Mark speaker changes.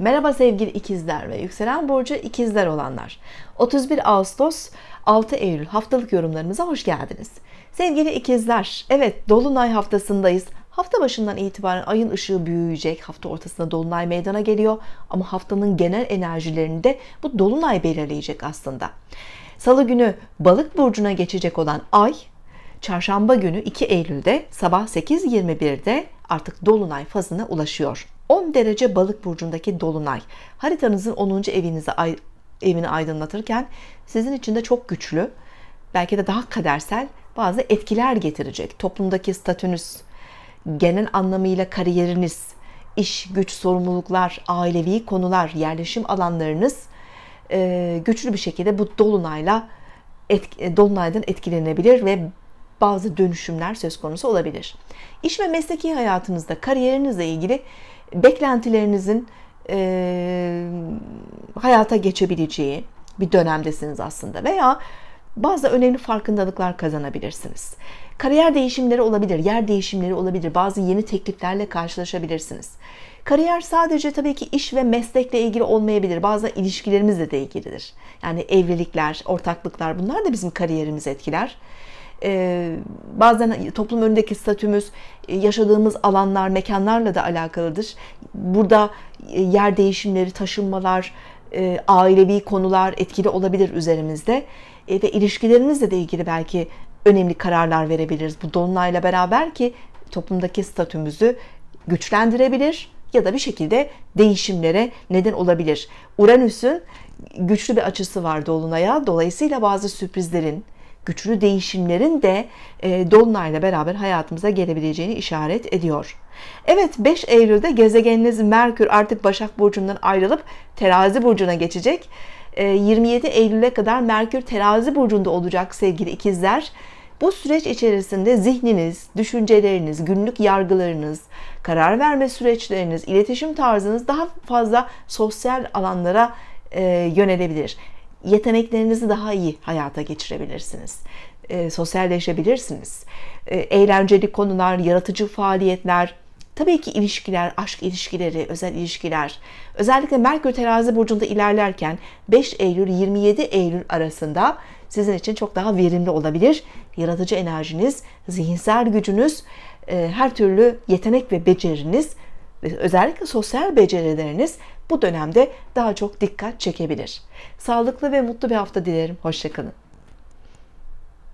Speaker 1: Merhaba sevgili ikizler ve yükselen burcu ikizler olanlar. 31 Ağustos 6 Eylül haftalık yorumlarımıza hoş geldiniz. Sevgili ikizler, evet dolunay haftasındayız. Hafta başından itibaren ayın ışığı büyüyecek. Hafta ortasında dolunay meydana geliyor ama haftanın genel enerjilerini de bu dolunay belirleyecek aslında. Salı günü Balık burcuna geçecek olan ay çarşamba günü 2 Eylül'de sabah 8.21'de artık dolunay fazına ulaşıyor. 10 derece balık burcundaki dolunay haritanızın 10. evinizi evini aydınlatırken sizin için de çok güçlü belki de daha kadersel bazı etkiler getirecek. Toplumdaki statünüz, genel anlamıyla kariyeriniz, iş, güç, sorumluluklar, ailevi konular, yerleşim alanlarınız güçlü bir şekilde bu dolunayla etk dolunaydan etkilenebilir ve bazı dönüşümler söz konusu olabilir. İş ve mesleki hayatınızda kariyerinizle ilgili beklentilerinizin e, hayata geçebileceği bir dönemdesiniz aslında veya bazı önemli farkındalıklar kazanabilirsiniz. Kariyer değişimleri olabilir, yer değişimleri olabilir, bazı yeni tekliflerle karşılaşabilirsiniz. Kariyer sadece tabii ki iş ve meslekle ilgili olmayabilir. Bazen ilişkilerimizle de ilgilidir. Yani evlilikler, ortaklıklar bunlar da bizim kariyerimizi etkiler. Ee, bazen toplum önündeki statümüz e, yaşadığımız alanlar, mekanlarla da alakalıdır. Burada e, yer değişimleri, taşınmalar, e, ailevi konular etkili olabilir üzerimizde ve ilişkilerimizle de ilgili belki önemli kararlar verebiliriz bu dolunayla beraber ki toplumdaki statümüzü güçlendirebilir ya da bir şekilde değişimlere neden olabilir. Uranüs'ün güçlü bir açısı var dolunaya. Dolayısıyla bazı sürprizlerin, güçlü değişimlerin de e, Dolunay'la beraber hayatımıza gelebileceğini işaret ediyor. Evet 5 Eylül'de gezegeniniz Merkür artık Başak Burcu'ndan ayrılıp Terazi Burcu'na geçecek. E, 27 Eylül'e kadar Merkür Terazi Burcu'nda olacak sevgili ikizler. Bu süreç içerisinde zihniniz, düşünceleriniz, günlük yargılarınız, karar verme süreçleriniz, iletişim tarzınız daha fazla sosyal alanlara e, yönelebilir yeteneklerinizi daha iyi hayata geçirebilirsiniz. E, sosyalleşebilirsiniz. E, eğlenceli konular, yaratıcı faaliyetler, tabii ki ilişkiler, aşk ilişkileri, özel ilişkiler. Özellikle Merkür terazi burcunda ilerlerken 5 Eylül-27 Eylül arasında sizin için çok daha verimli olabilir. Yaratıcı enerjiniz, zihinsel gücünüz, e, her türlü yetenek ve beceriniz özellikle sosyal becerileriniz bu dönemde daha çok dikkat çekebilir. Sağlıklı ve mutlu bir hafta dilerim. Hoşçakalın.